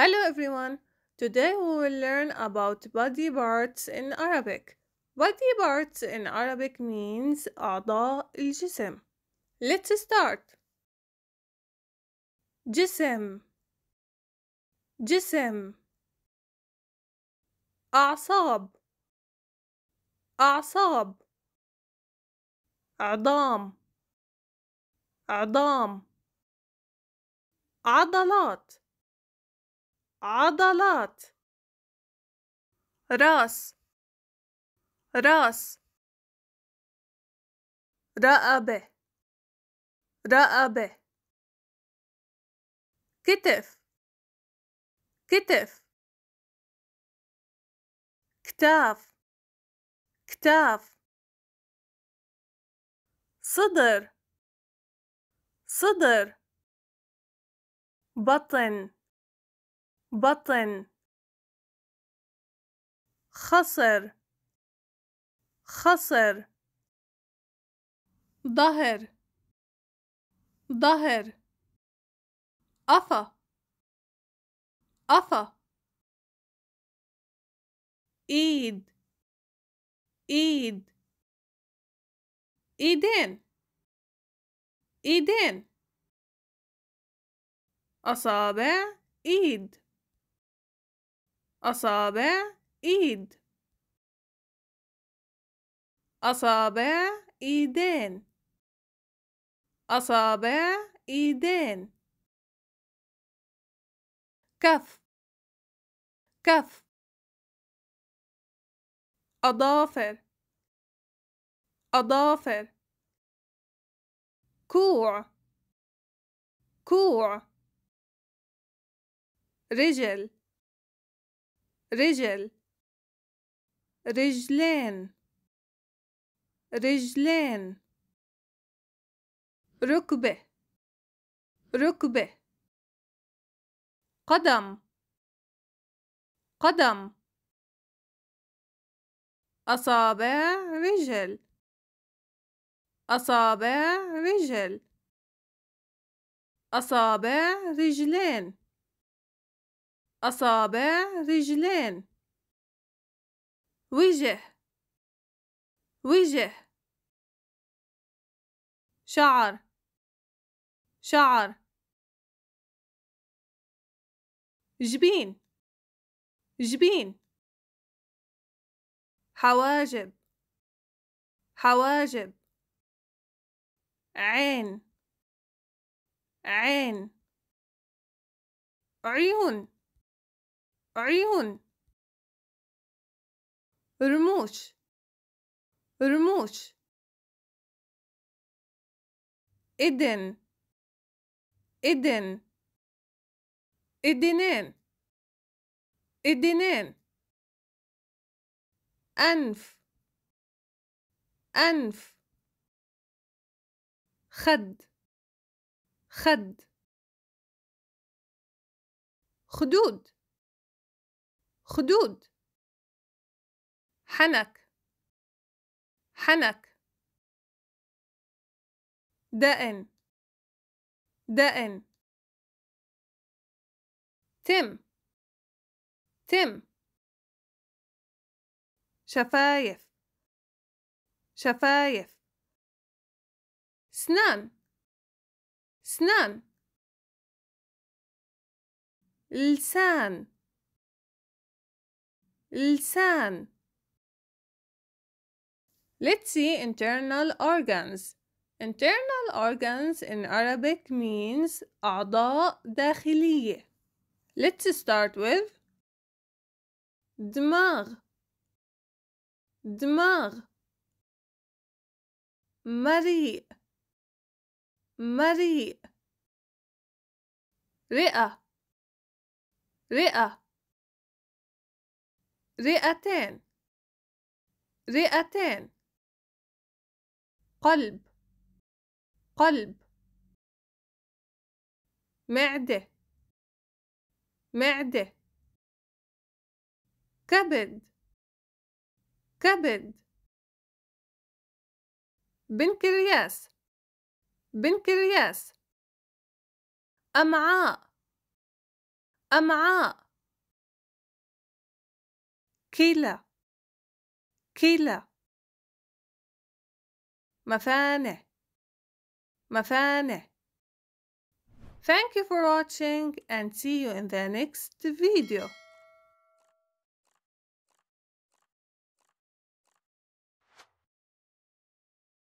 Hello everyone! Today we will learn about body parts in Arabic. Body parts in Arabic means أعضاء الجسم. Let's start. جسم جسم أعصاب أعصاب عظام عظام عضلات عضلات راس راس رقبة رقبة كتف كتف كتاف كتاف صدر صدر بطن بطن خصر خصر ظهر ظهر قفا قفا ايد ايد ايدين ايدين اصابع ايد أصابع إيد أصابع إيدين أصابع إيدين كف كف أظافر أظافر كوع كوع رجل رجل رجلين رجلين ركبة ركبة قدم قدم أصابع رجل أصابع رجل أصابع رجلين أصابع رجلين وجه وجه شعر شعر جبين جبين حواجب حواجب عين عين عيون عيون رموش رموش إدن إدن إدنين إدنين أنف أنف خد خد خدود خدود حنك حنك دائن دائن تم تم شفايف شفايف سنان سنان لسان لسان Let's see internal organs. Internal organs in Arabic means أعضاء داخلية. Let's start with دماغ دماغ مريء مريء رئة رئة رئتان رئتان قلب قلب معدة معدة كبد كبد بنكرياس بنكرياس أمعاء أمعاء Killa. Killa. مفانع مفانع Thank you for watching and see you in the next video.